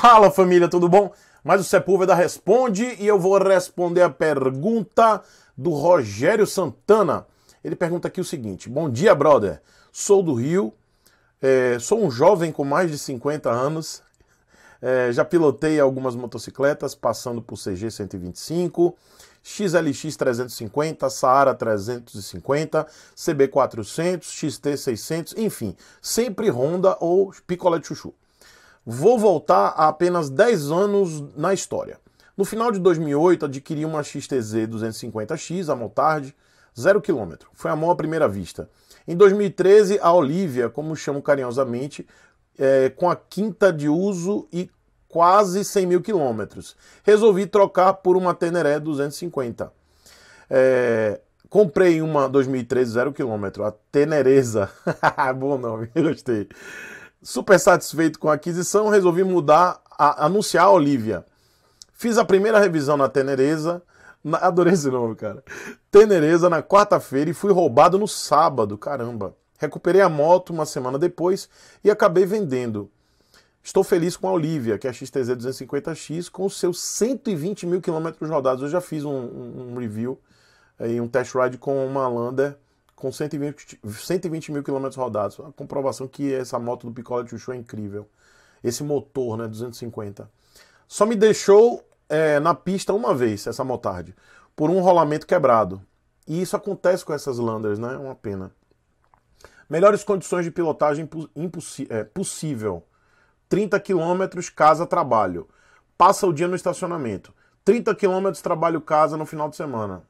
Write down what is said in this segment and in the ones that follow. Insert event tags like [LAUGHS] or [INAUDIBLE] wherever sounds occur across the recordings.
Fala família, tudo bom? Mas o Sepúlveda responde e eu vou responder a pergunta do Rogério Santana. Ele pergunta aqui o seguinte: Bom dia, brother. Sou do Rio, é, sou um jovem com mais de 50 anos. É, já pilotei algumas motocicletas, passando por CG 125, XLX 350, Saara 350, CB 400, XT 600, enfim, sempre Honda ou picolé de chuchu. Vou voltar a apenas 10 anos na história. No final de 2008, adquiri uma XTZ 250X, a Motard, zero quilômetro. Foi amor à primeira vista. Em 2013, a Olivia, como chamo carinhosamente, é, com a quinta de uso e quase 100 mil quilômetros. Resolvi trocar por uma Teneré 250. É, comprei uma 2013 zero quilômetro, a Tenereza. [LAUGHS] Bom nome, gostei. Super satisfeito com a aquisição, resolvi mudar, a, anunciar a Olivia. Fiz a primeira revisão na Tenereza, na, [LAUGHS] adorei esse nome, cara. Tenereza na quarta-feira e fui roubado no sábado, caramba. Recuperei a moto uma semana depois e acabei vendendo. Estou feliz com a Olivia, que é a XTZ 250X, com seus 120 mil quilômetros rodados. Eu já fiz um, um, um review um test ride com uma Lander com 120, 120 mil quilômetros rodados. A comprovação que essa moto do Picola de Chuchu é incrível. Esse motor, né, 250. Só me deixou é, na pista uma vez, essa motarde, por um rolamento quebrado. E isso acontece com essas Landers, né? É uma pena. Melhores condições de pilotagem é, possível. 30 km casa-trabalho. Passa o dia no estacionamento. 30 km trabalho-casa no final de semana.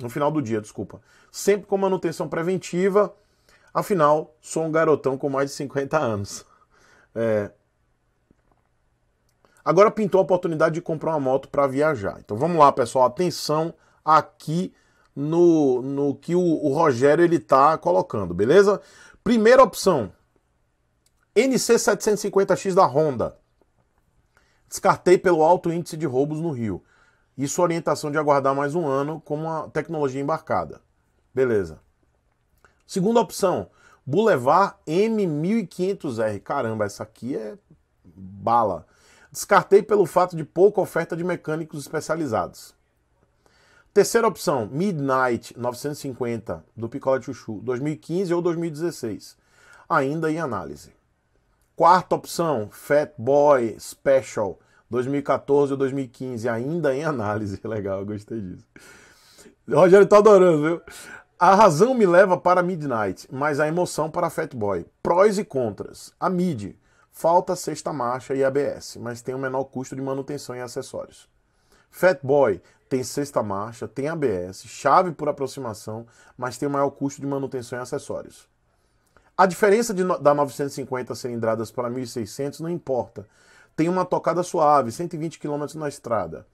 No final do dia, desculpa. Sempre com manutenção preventiva. Afinal, sou um garotão com mais de 50 anos. É... Agora pintou a oportunidade de comprar uma moto para viajar. Então vamos lá, pessoal. Atenção aqui no, no que o, o Rogério ele tá colocando, beleza? Primeira opção: NC750X da Honda. Descartei pelo alto índice de roubos no Rio e sua orientação de aguardar mais um ano com uma tecnologia embarcada. Beleza. Segunda opção, Boulevard M1500R. Caramba, essa aqui é bala. Descartei pelo fato de pouca oferta de mecânicos especializados. Terceira opção, Midnight 950 do Picolé Chuchu, 2015 ou 2016. Ainda em análise. Quarta opção, Fat Boy Special 2014 ou 2015, ainda em análise. [LAUGHS] Legal, gostei disso. Rogério tá adorando, viu? A razão me leva para Midnight, mas a emoção para Fat Boy. Prós e contras. A Mid. Falta sexta marcha e ABS, mas tem o um menor custo de manutenção e acessórios. Fat Boy tem sexta marcha, tem ABS, chave por aproximação, mas tem o um maior custo de manutenção e acessórios. A diferença de, da 950 cilindradas para 1600 não importa, tem uma tocada suave, 120 km na estrada.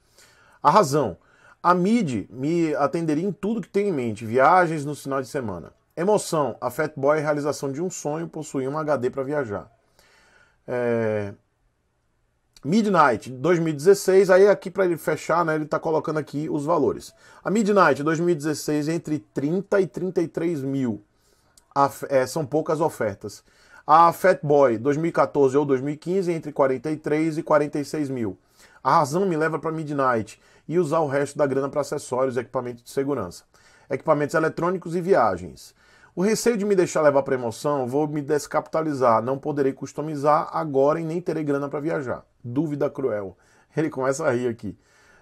A razão: a MID me atenderia em tudo que tem em mente, viagens no final de semana. Emoção: a Fat Boy é a realização de um sonho, possuir um HD para viajar. É... Midnight 2016, aí aqui para ele fechar, né, ele está colocando aqui os valores. A Midnight 2016 entre 30 e 33 mil. A, é, são poucas ofertas. A Fatboy 2014 ou 2015 entre 43 e 46 mil. A razão me leva para Midnight e usar o resto da grana para acessórios e equipamentos de segurança, equipamentos eletrônicos e viagens. O receio de me deixar levar para emoção, vou me descapitalizar, não poderei customizar agora e nem terei grana para viajar. Dúvida cruel. Ele começa a rir aqui.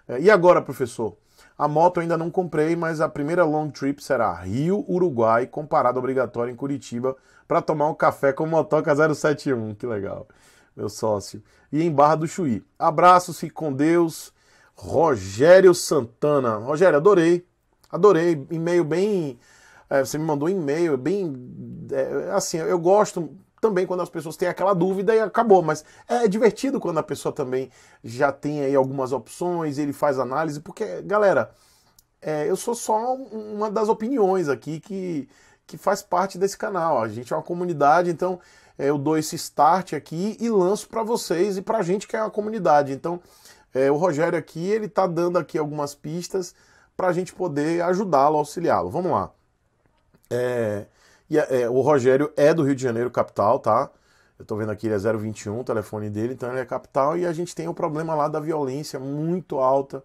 É, e agora, professor? A moto ainda não comprei, mas a primeira long trip será Rio, Uruguai, com parada obrigatória em Curitiba para tomar um café com o Motoca 071. Que legal, meu sócio. E em Barra do Chuí. Abraços, fique com Deus. Rogério Santana. Rogério, adorei. Adorei. E-mail bem. É, você me mandou um e-mail bem. É, assim, eu gosto também quando as pessoas têm aquela dúvida e acabou. Mas é divertido quando a pessoa também já tem aí algumas opções, ele faz análise, porque, galera, é, eu sou só uma das opiniões aqui que, que faz parte desse canal. A gente é uma comunidade, então é, eu dou esse start aqui e lanço para vocês e para a gente que é uma comunidade. Então, é, o Rogério aqui, ele tá dando aqui algumas pistas para a gente poder ajudá-lo, auxiliá-lo. Vamos lá. É, e é, o Rogério é do Rio de Janeiro, capital, tá? Eu tô vendo aqui, ele é 021, o telefone dele, então ele é capital. E a gente tem o problema lá da violência muito alta.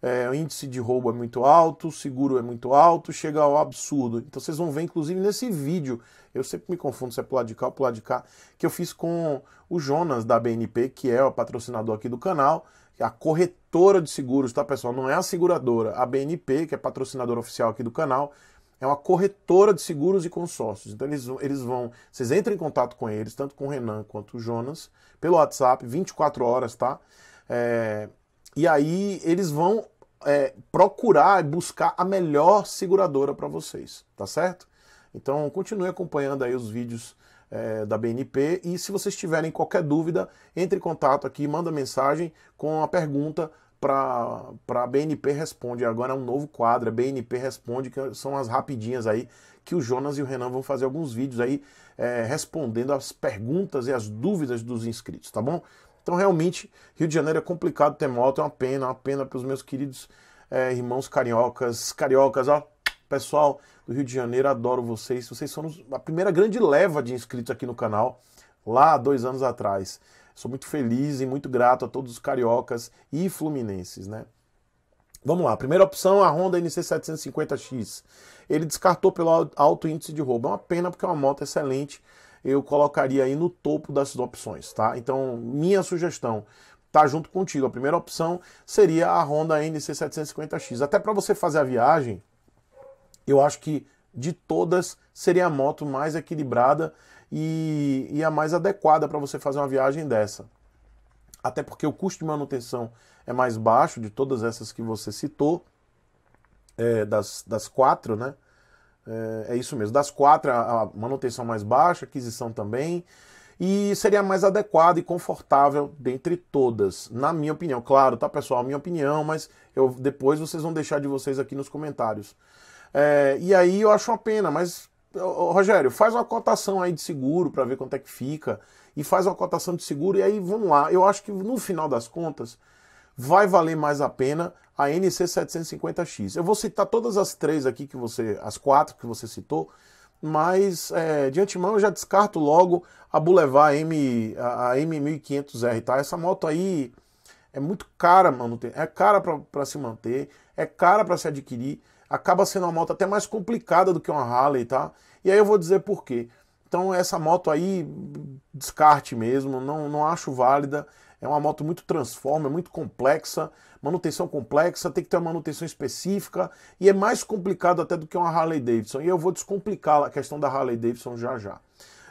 É, o índice de roubo é muito alto, o seguro é muito alto, chega ao absurdo. Então vocês vão ver, inclusive, nesse vídeo, eu sempre me confundo se é pro lado de cá ou pro lado de cá, que eu fiz com o Jonas da BNP, que é o patrocinador aqui do canal, a corretora de seguros, tá pessoal? Não é a seguradora, a BNP, que é patrocinadora oficial aqui do canal, é uma corretora de seguros e consórcios. Então eles, eles vão, vocês entram em contato com eles, tanto com o Renan quanto o Jonas, pelo WhatsApp, 24 horas, tá? É, e aí eles vão é, procurar e buscar a melhor seguradora para vocês, tá certo? Então continue acompanhando aí os vídeos é, da BNP e se vocês tiverem qualquer dúvida, entre em contato aqui, manda mensagem com a pergunta para a BNP Responde. Agora é um novo quadro, é BNP Responde, que são as rapidinhas aí que o Jonas e o Renan vão fazer alguns vídeos aí é, respondendo as perguntas e as dúvidas dos inscritos, tá bom? Então, realmente, Rio de Janeiro é complicado ter moto, é uma pena, é uma pena para os meus queridos é, irmãos cariocas. Cariocas, ó, pessoal do Rio de Janeiro, adoro vocês. Vocês são a primeira grande leva de inscritos aqui no canal, lá dois anos atrás. Sou muito feliz e muito grato a todos os cariocas e fluminenses, né? Vamos lá, primeira opção, a Honda NC750X. Ele descartou pelo alto índice de roubo. É uma pena porque é uma moto excelente. Eu colocaria aí no topo das opções, tá? Então, minha sugestão, tá junto contigo. A primeira opção seria a Honda NC750X. Até para você fazer a viagem, eu acho que de todas seria a moto mais equilibrada e, e a mais adequada para você fazer uma viagem dessa. Até porque o custo de manutenção é mais baixo de todas essas que você citou, é, das, das quatro, né? É, é, isso mesmo, das quatro, a, a manutenção mais baixa, aquisição também, e seria mais adequada e confortável dentre todas, na minha opinião. Claro, tá pessoal, minha opinião, mas eu depois vocês vão deixar de vocês aqui nos comentários. É, e aí eu acho uma pena, mas Rogério, faz uma cotação aí de seguro para ver quanto é que fica. E faz uma cotação de seguro. E aí vamos lá. Eu acho que no final das contas vai valer mais a pena a NC750X. Eu vou citar todas as três aqui que você. as quatro que você citou. Mas é, de antemão eu já descarto logo a Boulevard M, a, M1500R, tá? Essa moto aí é muito cara, mano. É cara para se manter, é cara para se adquirir acaba sendo uma moto até mais complicada do que uma Harley, tá? E aí eu vou dizer por quê. Então essa moto aí, descarte mesmo, não, não acho válida. É uma moto muito transforma, é muito complexa, manutenção complexa, tem que ter uma manutenção específica e é mais complicado até do que uma Harley Davidson. E eu vou descomplicar a questão da Harley Davidson já já.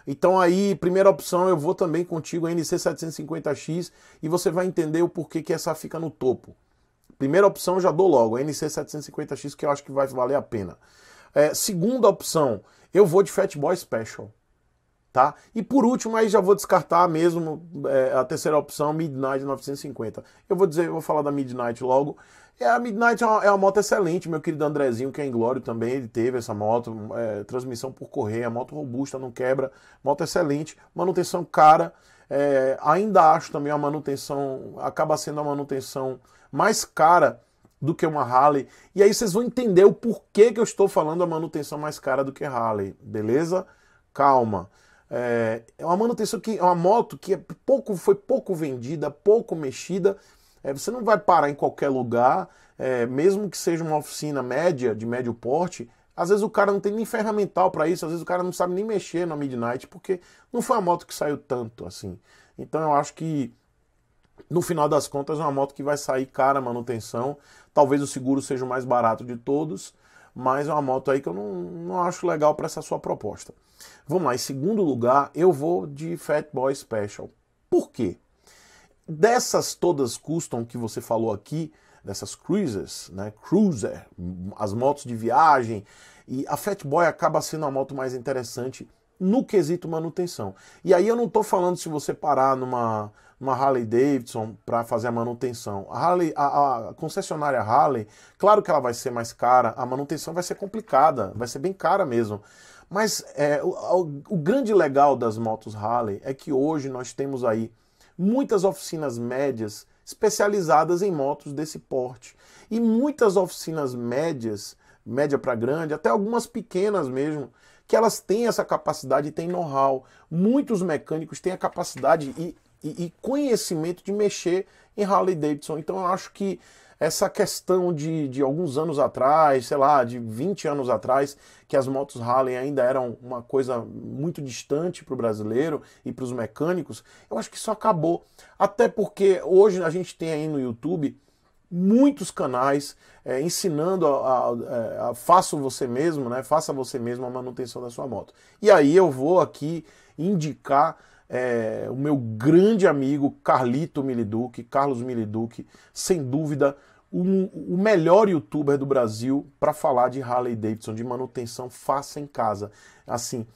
Então aí, primeira opção, eu vou também contigo a NC750X e você vai entender o porquê que essa fica no topo. Primeira opção eu já dou logo, NC750X, que eu acho que vai valer a pena. É, segunda opção, eu vou de Fatboy Special. Tá? E por último, aí já vou descartar mesmo é, a terceira opção, Midnight 950. Eu vou dizer, eu vou falar da Midnight logo. É, a Midnight é uma, é uma moto excelente, meu querido Andrezinho, que é Inglório também, ele teve essa moto, é, transmissão por correia, moto robusta, não quebra, moto excelente, manutenção cara, é, ainda acho também a manutenção, acaba sendo a manutenção mais cara do que uma Harley. E aí vocês vão entender o porquê que eu estou falando a manutenção mais cara do que Harley, beleza? Calma. É, é, uma manutenção que é uma moto que é pouco, foi pouco vendida, pouco mexida. É, você não vai parar em qualquer lugar, é, mesmo que seja uma oficina média, de médio porte. Às vezes o cara não tem nem ferramental para isso, às vezes o cara não sabe nem mexer na Midnight, porque não foi uma moto que saiu tanto assim. Então eu acho que no final das contas, é uma moto que vai sair cara a manutenção. Talvez o seguro seja o mais barato de todos, mas é uma moto aí que eu não, não acho legal para essa sua proposta. Vamos lá, em segundo lugar, eu vou de Fat Boy Special. Por quê? Dessas todas custom que você falou aqui, dessas cruisers, né, cruiser, as motos de viagem, e a Fat Boy acaba sendo a moto mais interessante no quesito manutenção. E aí eu não estou falando se você parar numa, uma Harley Davidson para fazer a manutenção. A, Harley, a, a, concessionária Harley, claro que ela vai ser mais cara, a manutenção vai ser complicada, vai ser bem cara mesmo. Mas é, o, o grande legal das motos Harley é que hoje nós temos aí muitas oficinas médias especializadas em motos desse porte. E muitas oficinas médias, média para grande, até algumas pequenas mesmo, que elas têm essa capacidade e têm know-how. Muitos mecânicos têm a capacidade e, e, e conhecimento de mexer em Harley Davidson. Então eu acho que essa questão de, de alguns anos atrás, sei lá, de 20 anos atrás, que as motos Harley ainda eram uma coisa muito distante para o brasileiro e para os mecânicos, eu acho que isso acabou. Até porque hoje a gente tem aí no YouTube muitos canais é, ensinando a, a, eh, a, faça você mesmo, né? Faça você mesmo a manutenção da sua moto. E aí eu vou aqui indicar é, o meu grande amigo Carlito Miliduque, Carlos Miliduque, sem dúvida um, o melhor youtuber do Brasil para falar de Harley Davidson, de manutenção faça em casa. Assim,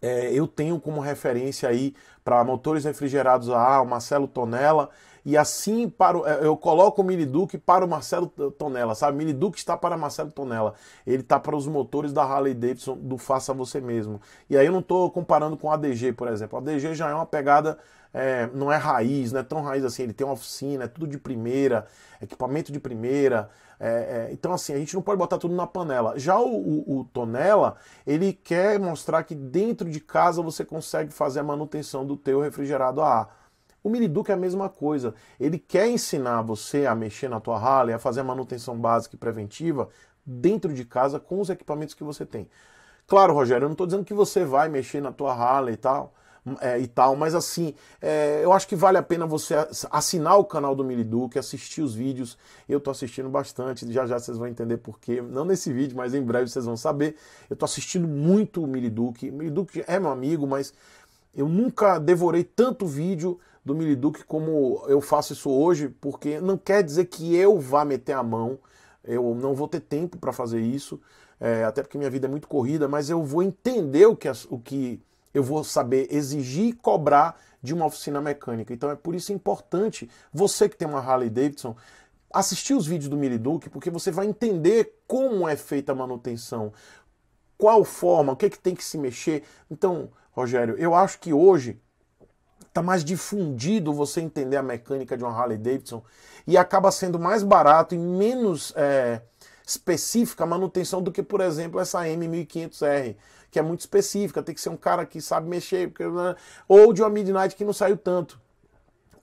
é, eu tenho como referência aí para motores refrigerados a ah, o Marcelo Tonella e assim para o, é, eu coloco o Mini Duke para o Marcelo Tonella, sabe? Mini Duke está para Marcelo Tonella, ele está para os motores da Harley Davidson do faça você mesmo. E aí eu não estou comparando com a DG por exemplo. A DG já é uma pegada é, não é raiz, não é tão raiz assim. Ele tem uma oficina, é tudo de primeira, é equipamento de primeira. É, é, então, assim, a gente não pode botar tudo na panela. Já o, o, o, Tonela, ele quer mostrar que dentro de casa você consegue fazer a manutenção do teu refrigerado a ar. O Miriduque é a mesma coisa. Ele quer ensinar você a mexer na tua Harley, a fazer a manutenção básica e preventiva dentro de casa com os equipamentos que você tem. Claro, Rogério, eu não estou dizendo que você vai mexer na tua Harley e tal, é, e tal, mas assim, é, eu acho que vale a pena você assinar o canal do Miliduque, assistir os vídeos. Eu tô assistindo bastante, já já vocês vão entender porquê. Não nesse vídeo, mas em breve vocês vão saber. Eu tô assistindo muito o Miliduque. Miliduque é meu amigo, mas eu nunca devorei tanto vídeo do Miliduque como eu faço isso hoje, porque não quer dizer que eu vá meter a mão, eu não vou ter tempo para fazer isso, é, até porque minha vida é muito corrida, mas eu vou entender o que, o que eu vou saber exigir e cobrar de uma oficina mecânica. Então é por isso importante você que tem uma Harley Davidson assistir os vídeos do Duke porque você vai entender como é feita a manutenção, qual forma, o que é que tem que se mexer. Então, Rogério, eu acho que hoje está mais difundido você entender a mecânica de uma Harley Davidson e acaba sendo mais barato e menos é, específica a manutenção do que, por exemplo, essa M1500R, que é muito específica, tem que ser um cara que sabe mexer, né, ou de uma Midnight que não saiu tanto.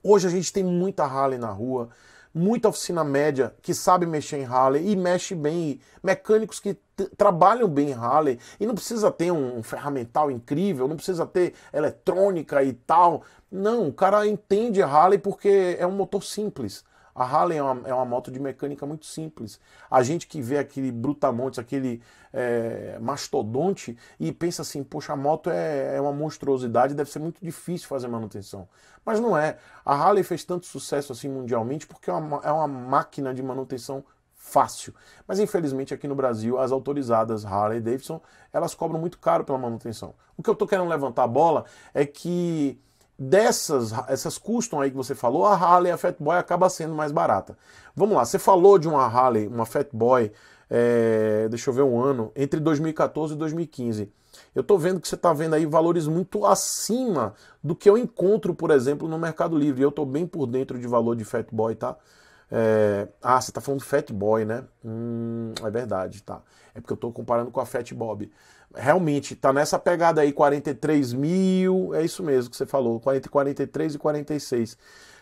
Hoje a gente tem muita Harley na rua, muita oficina média que sabe mexer em Harley e mexe bem, mecânicos que trabalham bem em Harley e não precisa ter um, um ferramental incrível, não precisa ter eletrônica e tal. Não, o cara entende Harley porque é um motor simples. A Harley é uma, é uma moto de mecânica muito simples. A gente que vê aquele brutamontes, aquele é, mastodonte e pensa assim, poxa, a moto é, é uma monstruosidade, deve ser muito difícil fazer manutenção. Mas não é. A Harley fez tanto sucesso assim mundialmente porque é uma, é uma máquina de manutenção fácil. Mas infelizmente aqui no Brasil as autorizadas Harley Davidson elas cobram muito caro pela manutenção. O que eu estou querendo levantar a bola é que dessas, essas custom aí que você falou, a Harley, a Fatboy acaba sendo mais barata. Vamos lá, você falou de uma Harley, uma Fatboy, é, deixa eu ver um ano, entre 2014 e 2015. Eu estou vendo que você está vendo aí valores muito acima do que eu encontro, por exemplo, no Mercado Livre. Eu estou bem por dentro de valor de Fatboy, tá? É... Ah, você tá falando Fat Boy, né? Hum, é verdade, tá. É porque eu tô comparando com a Fat Bob. Realmente, tá nessa pegada aí, 43 mil, é isso mesmo que você falou, 40, 43 e 46.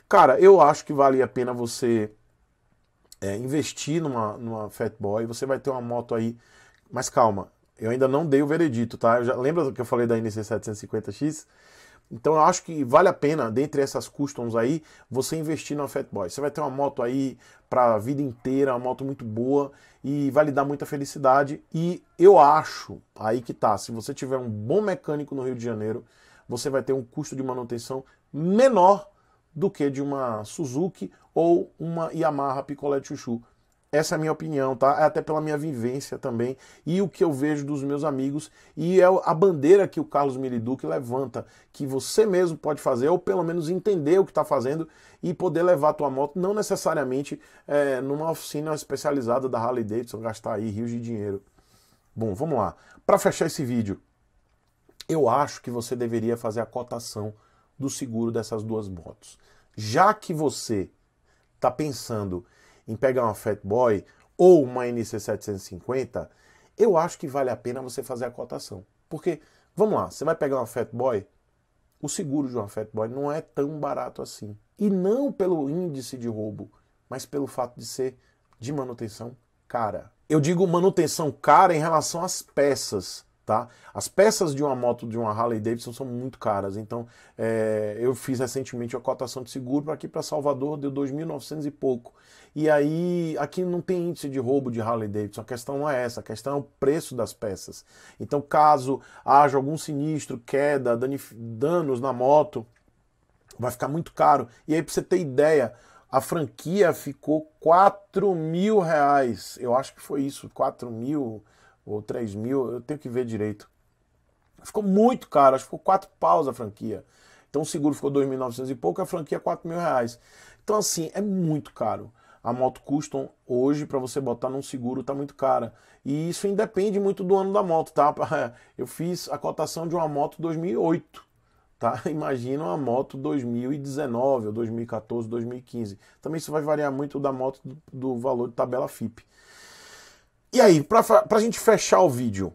Cara, eu acho que vale a pena você é, investir numa, numa Fat Boy, você vai ter uma moto aí, mas calma, eu ainda não dei o veredito, tá? Eu já, lembra do que eu falei da NC750X? Então eu acho que vale a pena, dentre essas customs aí, você investir na Fatboy. Você vai ter uma moto aí para a vida inteira, uma moto muito boa e vai lhe dar muita felicidade. E eu acho, aí que tá, se você tiver um bom mecânico no Rio de Janeiro, você vai ter um custo de manutenção menor do que de uma Suzuki ou uma Yamaha Picolé Chuchu. Essa é a minha opinião, tá? é Até pela minha vivência também e o que eu vejo dos meus amigos e é a bandeira que o Carlos Miriduque levanta, que você mesmo pode fazer ou pelo menos entender o que está fazendo e poder levar a tua moto, não necessariamente é, numa oficina especializada da Harley Davidson, gastar aí rios de dinheiro. Bom, vamos lá. Para fechar esse vídeo, eu acho que você deveria fazer a cotação do seguro dessas duas motos. Já que você está pensando em pegar uma Fat Boy ou uma NC750, eu acho que vale a pena você fazer a cotação. Porque, vamos lá, você vai pegar uma Fat Boy, o seguro de uma Fat Boy não é tão barato assim. E não pelo índice de roubo, mas pelo fato de ser de manutenção cara. Eu digo manutenção cara em relação às peças, tá? As peças de uma moto de uma Harley Davidson são muito caras, então é, eu fiz recentemente a cotação de seguro para aqui para Salvador, deu 2.900 e pouco. E aí, aqui não tem índice de roubo de Harley Davidson, a questão não é essa, a questão é o preço das peças. Então, caso haja algum sinistro, queda, danos na moto, vai ficar muito caro. E aí, para você ter ideia, a franquia ficou 4 mil reais, eu acho que foi isso, 4 mil ou 3 mil, eu tenho que ver direito. Ficou muito caro, acho que ficou 4 paus a franquia. Então o seguro ficou 2.900 e pouco, a franquia 4 mil reais. Então assim, é muito caro. A moto custom hoje para você botar num seguro tá muito cara. E isso independe muito do ano da moto, tá? [LAUGHS] Eu fiz a cotação de uma moto 2008, tá? [LAUGHS] Imagina uma moto 2019 ou 2014, 2015. Também isso vai variar muito da moto do, do valor de tabela FIP. E aí, para a gente fechar o vídeo,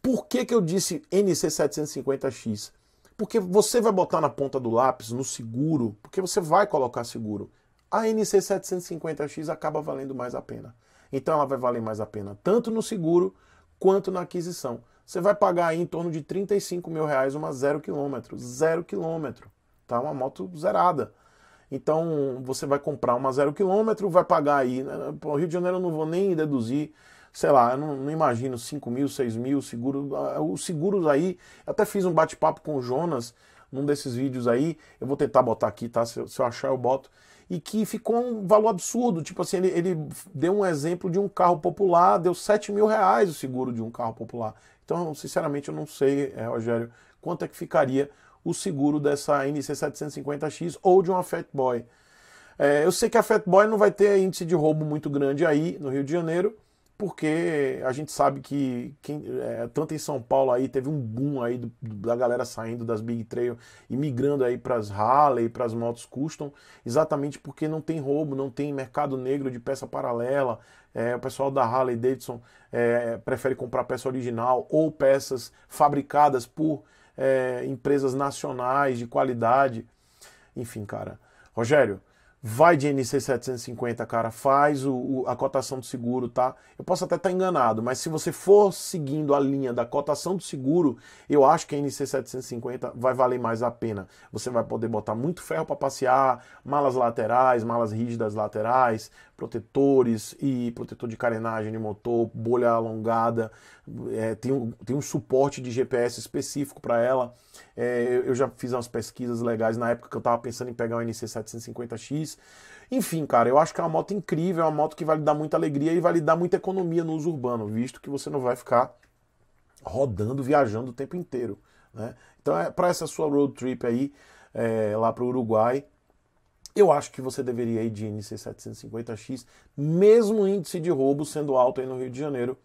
por que, que eu disse NC750X? Porque você vai botar na ponta do lápis, no seguro, porque você vai colocar seguro. A NC750X acaba valendo mais a pena. Então ela vai valer mais a pena tanto no seguro quanto na aquisição. Você vai pagar aí em torno de 35 mil reais uma zero quilômetro. Zero quilômetro, tá? Uma moto zerada. Então você vai comprar uma zero quilômetro, vai pagar aí. Né? Pô, Rio de Janeiro eu não vou nem deduzir sei lá, eu não, não imagino 5 mil, 6 mil, seguros, ah, ah, Os seguros aí, até fiz um bate-papo com o Jonas num desses vídeos aí, eu vou tentar botar aqui, tá? Se eu, se eu achar, eu boto. E que ficou um valor absurdo. Tipo assim, ele, ele deu um exemplo de um carro popular, deu 7 mil reais o seguro de um carro popular. Então, sinceramente, eu não sei, é, Rogério, quanto é que ficaria o seguro dessa NC750X ou de uma Fatboy. É, eh, eu sei que a Fatboy não vai ter índice de roubo muito grande aí no Rio de Janeiro, porque a gente sabe que quem, é, tanto em São Paulo aí teve um boom aí do, da galera saindo das Big Trail e migrando aí para as Harley, para as motos custom, exatamente porque não tem roubo, não tem mercado negro de peça paralela. É, o pessoal da Harley Davidson é, prefere comprar peça original ou peças fabricadas por é, empresas nacionais de qualidade. Enfim, cara. Rogério, vai de NC750, cara, faz o, o, a cotação do seguro, tá? Eu posso até estar tá enganado, mas se você for seguindo a linha da cotação do seguro, eu acho que a NC750 vai valer mais a pena. Você vai poder botar muito ferro para passear, malas laterais, malas rígidas laterais, protetores e protetor de carenagem de motor, bolha alongada, é, tem, um, tem um suporte de GPS específico para ela. É, eu já fiz umas pesquisas legais na época que eu estava pensando em pegar o NC750X. Enfim, cara, eu acho que é uma moto incrível, é uma moto que vai lhe dar muita alegria e vai lhe dar muita economia no uso urbano, visto que você não vai ficar rodando, viajando o tempo inteiro. Né? Então, é para essa sua road trip aí, é, lá para o Uruguai, eu acho que você deveria ir de Nc 750X, mesmo índice de roubo sendo alto aí no Rio de Janeiro,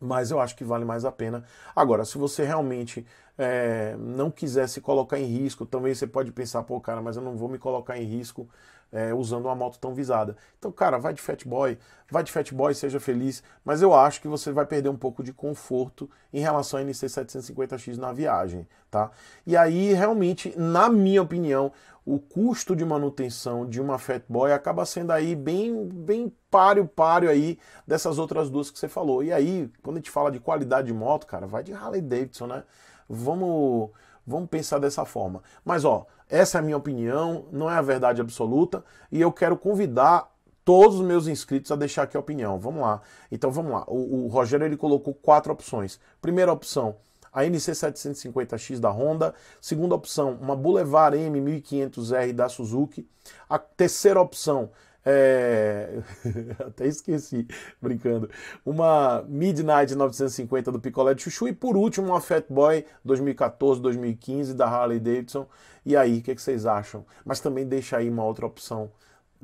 mas eu acho que vale mais a pena. Agora, se você realmente é, não quiser se colocar em risco, também você pode pensar, pô, cara, mas eu não vou me colocar em risco é, usando uma moto tão visada. Então, cara, vai de fat boy, vai de fat boy, seja feliz, mas eu acho que você vai perder um pouco de conforto em relação à NC750X na viagem, tá? E aí, realmente, na minha opinião, o custo de manutenção de uma fat boy acaba sendo aí bem, bem páreo, páreo aí dessas outras duas que você falou. E aí, quando a gente fala de qualidade de moto, cara, vai de Harley Davidson, né? Vamos Vamos pensar dessa forma. Mas ó, essa é a minha opinião, não é a verdade absoluta e eu quero convidar todos os meus inscritos a deixar aqui a opinião. Vamos lá. Então vamos lá. O, o Rogério ele colocou quatro opções. Primeira opção, a NC750X da Honda. Segunda opção, uma Boulevard M1500R da Suzuki. A terceira opção é... [LAUGHS] Até esqueci, brincando. Uma Midnight 950 do Picolé de Chuchu. E por último, uma Fat Boy 2014, 2015 da Harley Davidson. E aí, o que, é que, vocês acham? Mas também deixa aí uma outra opção.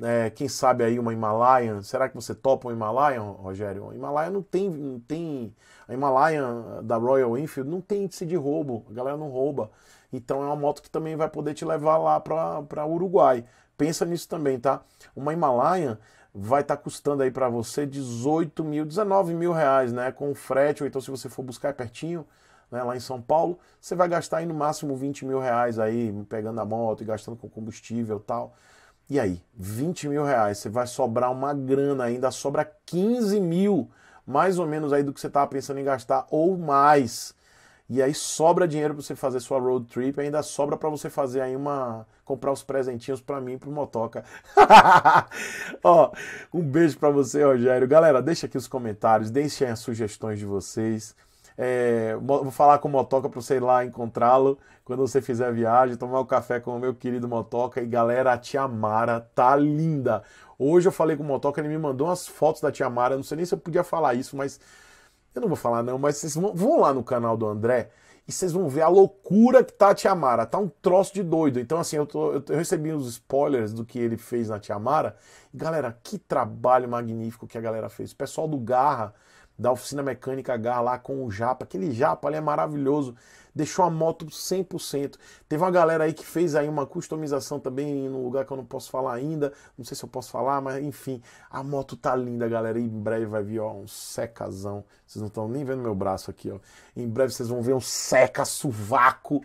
É, quem sabe aí uma Himalayan. Será que você topa uma Himalayan, Rogério? A Himalayan não tem, não tem. A Himalayan da Royal Enfield não tem índice de roubo. A galera não rouba. Então é uma moto que também vai poder te levar lá para Uruguai. Pensa nisso também, tá? Uma Himalaia vai estar tá custando aí para você 18 mil, 19 mil reais, né? Com frete, ou então se você for buscar pertinho, né, lá em São Paulo, você vai gastar aí no máximo 20 mil reais aí, pegando a moto e gastando com combustível tal. E aí, 20 mil reais, você vai sobrar uma grana ainda, sobra 15 mil, mais ou menos aí do que você estava pensando em gastar, ou mais. E aí sobra dinheiro para você fazer sua road trip, ainda sobra para você fazer aí uma comprar os presentinhos para mim pro Motoca. [LAUGHS] Ó, um beijo para você, Rogério. Galera, deixa aqui os comentários, deixem as sugestões de vocês. É, vou falar com o Motoca para você ir lá encontrá-lo quando você fizer a viagem, tomar um café com o meu querido Motoca. E galera, a Tia Mara tá linda. Hoje eu falei com o Motoca, ele me mandou umas fotos da Tia Mara. Não sei nem se eu podia falar isso, mas eu não vou falar não, mas vocês vão, vão lá no canal do André e vocês vão ver a loucura que tá a Tiamara. Tá um troço de doido. Então, assim, eu, tô, eu, eu recebi uns spoilers do que ele fez na Tiamara. Galera, que trabalho magnífico que a galera fez. O pessoal do Garra da oficina mecânica H lá com o Japa. Aquele Japa ali é maravilhoso. Deixou a moto 100%. Teve uma galera aí que fez aí uma customização também num lugar que eu não posso falar ainda. Não sei se eu posso falar, mas enfim. A moto tá linda, galera. E em breve vai vir, ó, um secazão. Vocês não estão nem vendo meu braço aqui, ó. Em breve vocês vão ver um seca suvaco.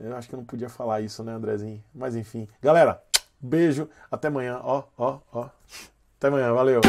Eu acho que eu não podia falar isso, né, Andrezinho? Mas enfim. Galera, beijo. Até amanhã. Ó, ó, ó. Até amanhã. Valeu.